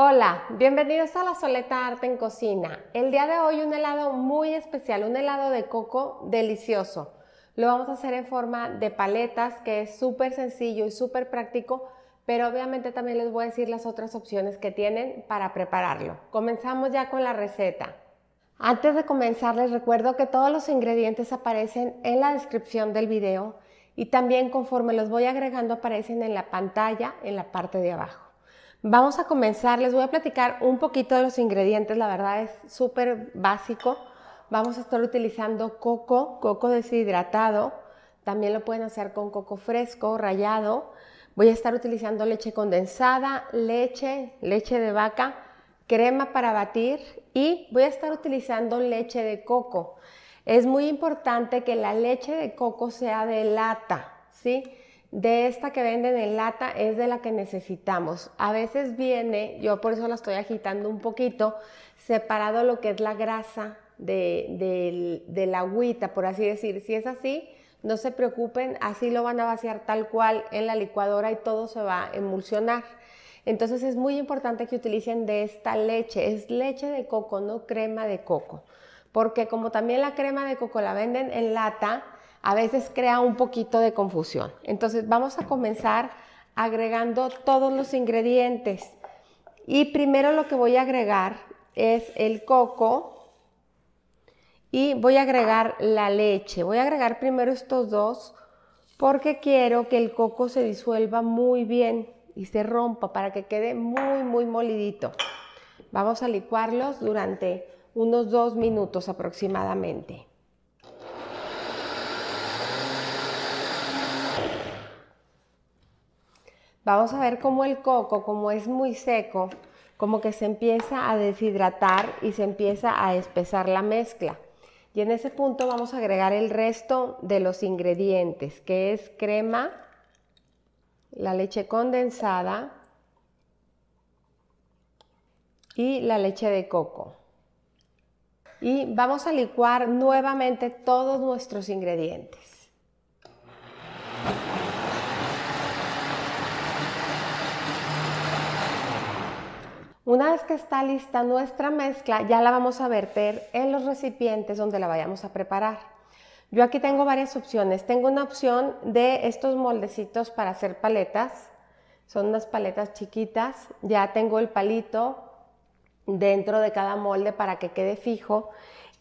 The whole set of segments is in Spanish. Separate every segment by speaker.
Speaker 1: Hola, bienvenidos a la Soleta Arte en Cocina. El día de hoy un helado muy especial, un helado de coco delicioso. Lo vamos a hacer en forma de paletas, que es súper sencillo y súper práctico, pero obviamente también les voy a decir las otras opciones que tienen para prepararlo. Comenzamos ya con la receta. Antes de comenzar les recuerdo que todos los ingredientes aparecen en la descripción del video y también conforme los voy agregando aparecen en la pantalla en la parte de abajo. Vamos a comenzar, les voy a platicar un poquito de los ingredientes, la verdad es súper básico. Vamos a estar utilizando coco, coco deshidratado, también lo pueden hacer con coco fresco, rallado. Voy a estar utilizando leche condensada, leche, leche de vaca, crema para batir y voy a estar utilizando leche de coco. Es muy importante que la leche de coco sea de lata, ¿sí? de esta que venden en lata es de la que necesitamos. A veces viene, yo por eso la estoy agitando un poquito, separado lo que es la grasa de, la agüita, por así decir. Si es así, no se preocupen, así lo van a vaciar tal cual en la licuadora y todo se va a emulsionar. Entonces es muy importante que utilicen de esta leche, es leche de coco, no crema de coco, porque como también la crema de coco la venden en lata, a veces crea un poquito de confusión. Entonces vamos a comenzar agregando todos los ingredientes. Y primero lo que voy a agregar es el coco y voy a agregar la leche. Voy a agregar primero estos dos porque quiero que el coco se disuelva muy bien y se rompa para que quede muy, muy molidito. Vamos a licuarlos durante unos dos minutos aproximadamente. Vamos a ver cómo el coco, como es muy seco, como que se empieza a deshidratar y se empieza a espesar la mezcla. Y en ese punto vamos a agregar el resto de los ingredientes, que es crema, la leche condensada y la leche de coco. Y vamos a licuar nuevamente todos nuestros ingredientes. Una vez que está lista nuestra mezcla, ya la vamos a verter en los recipientes donde la vayamos a preparar. Yo aquí tengo varias opciones. Tengo una opción de estos moldecitos para hacer paletas. Son unas paletas chiquitas. Ya tengo el palito dentro de cada molde para que quede fijo.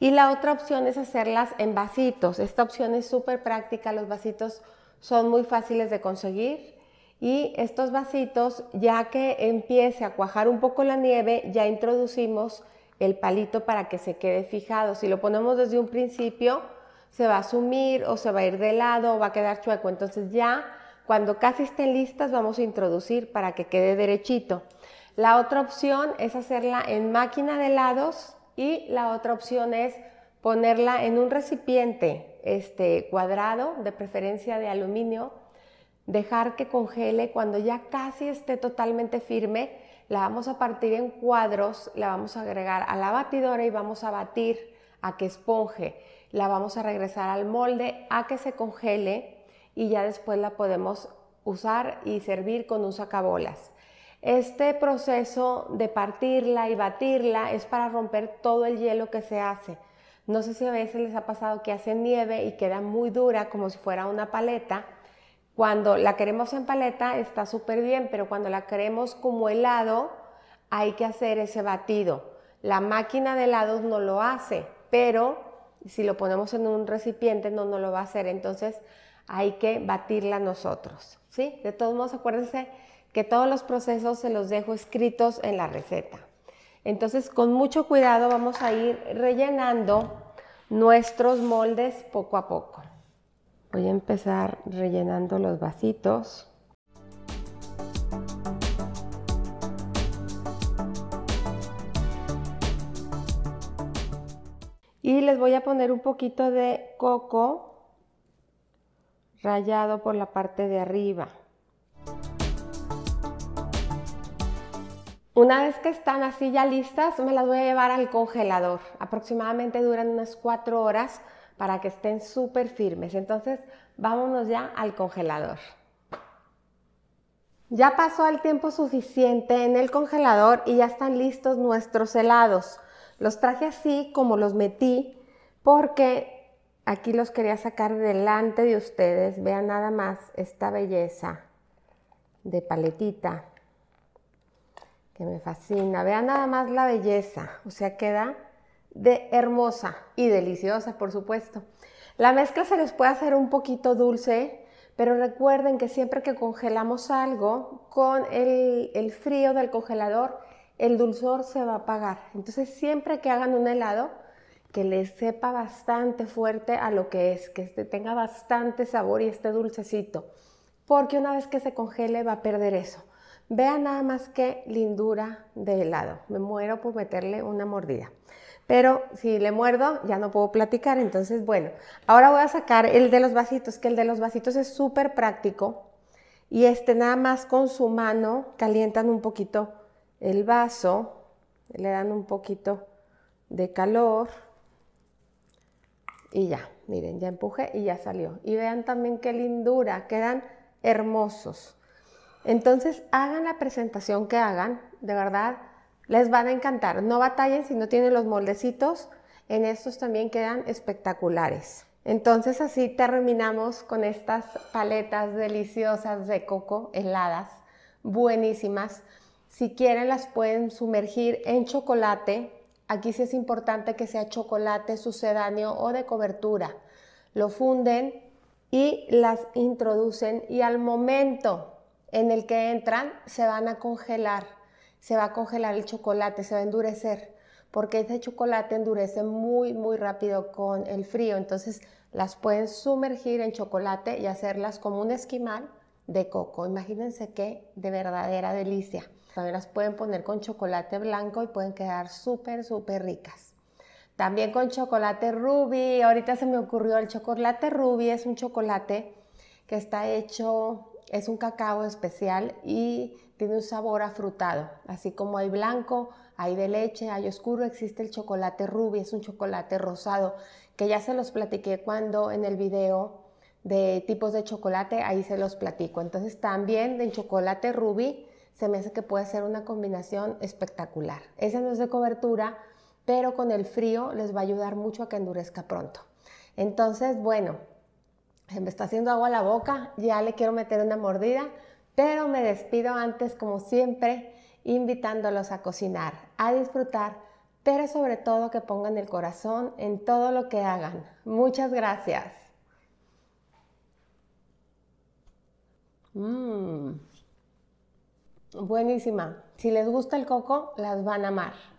Speaker 1: Y la otra opción es hacerlas en vasitos. Esta opción es súper práctica. Los vasitos son muy fáciles de conseguir y estos vasitos, ya que empiece a cuajar un poco la nieve, ya introducimos el palito para que se quede fijado. Si lo ponemos desde un principio, se va a sumir o se va a ir de lado o va a quedar chueco. Entonces ya cuando casi estén listas vamos a introducir para que quede derechito. La otra opción es hacerla en máquina de helados y la otra opción es ponerla en un recipiente este, cuadrado, de preferencia de aluminio, dejar que congele cuando ya casi esté totalmente firme. La vamos a partir en cuadros, la vamos a agregar a la batidora y vamos a batir a que esponje. La vamos a regresar al molde a que se congele y ya después la podemos usar y servir con un sacabolas. Este proceso de partirla y batirla es para romper todo el hielo que se hace. No sé si a veces les ha pasado que hace nieve y queda muy dura como si fuera una paleta cuando la queremos en paleta está súper bien, pero cuando la queremos como helado, hay que hacer ese batido. La máquina de helados no lo hace, pero si lo ponemos en un recipiente no, no lo va a hacer. Entonces hay que batirla nosotros. ¿sí? De todos modos, acuérdense que todos los procesos se los dejo escritos en la receta. Entonces, con mucho cuidado vamos a ir rellenando nuestros moldes poco a poco. Voy a empezar rellenando los vasitos. Y les voy a poner un poquito de coco rallado por la parte de arriba. Una vez que están así ya listas, me las voy a llevar al congelador. Aproximadamente duran unas 4 horas para que estén súper firmes. Entonces, vámonos ya al congelador. Ya pasó el tiempo suficiente en el congelador y ya están listos nuestros helados. Los traje así como los metí porque aquí los quería sacar delante de ustedes. Vean nada más esta belleza de paletita que me fascina. Vean nada más la belleza. O sea, queda de hermosa y deliciosa, por supuesto. La mezcla se les puede hacer un poquito dulce, pero recuerden que siempre que congelamos algo, con el, frío del congelador, el dulzor se va a apagar. Entonces siempre que hagan un helado, que les sepa bastante fuerte a lo que es, que este, tenga bastante sabor y esté dulcecito, porque una vez que se congele va a perder eso. Vean nada más qué lindura de helado. Me muero por meterle una mordida pero si le muerdo ya no puedo platicar. Entonces, bueno, ahora voy a sacar el de los vasitos, que el de los vasitos es súper práctico. Y este nada más con su mano calientan un poquito el vaso, le dan un poquito de calor y ya, miren, ya empuje y ya salió. Y vean también qué lindura, quedan hermosos. Entonces hagan la presentación que hagan, de verdad, les van a encantar. No batallen si no tienen los moldecitos. En estos también quedan espectaculares. Entonces así terminamos con estas paletas deliciosas de coco heladas, buenísimas. Si quieren las pueden sumergir en chocolate. Aquí sí es importante que sea chocolate sucedáneo o de cobertura. Lo funden y las introducen y al momento en el que entran se van a congelar se va a congelar el chocolate, se va a endurecer, porque ese chocolate endurece muy, muy rápido con el frío. Entonces las pueden sumergir en chocolate y hacerlas como un esquimal de coco. Imagínense qué de verdadera delicia. También las pueden poner con chocolate blanco y pueden quedar súper, súper ricas. También con chocolate ruby. Ahorita se me ocurrió el chocolate ruby. Es un chocolate que está hecho es un cacao especial y tiene un sabor afrutado. Así como hay blanco, hay de leche, hay oscuro, existe el chocolate rubí, es un chocolate rosado, que ya se los platiqué cuando en el video de tipos de chocolate, ahí se los platico. Entonces también en chocolate rubí se me hace que puede ser una combinación espectacular. Ese no es de cobertura, pero con el frío les va a ayudar mucho a que endurezca pronto. Entonces, bueno, me está haciendo agua la boca, ya le quiero meter una mordida, pero me despido antes como siempre invitándolos a cocinar, a disfrutar, pero sobre todo que pongan el corazón en todo lo que hagan. Muchas gracias. Mmm, buenísima. Si les gusta el coco, las van a amar.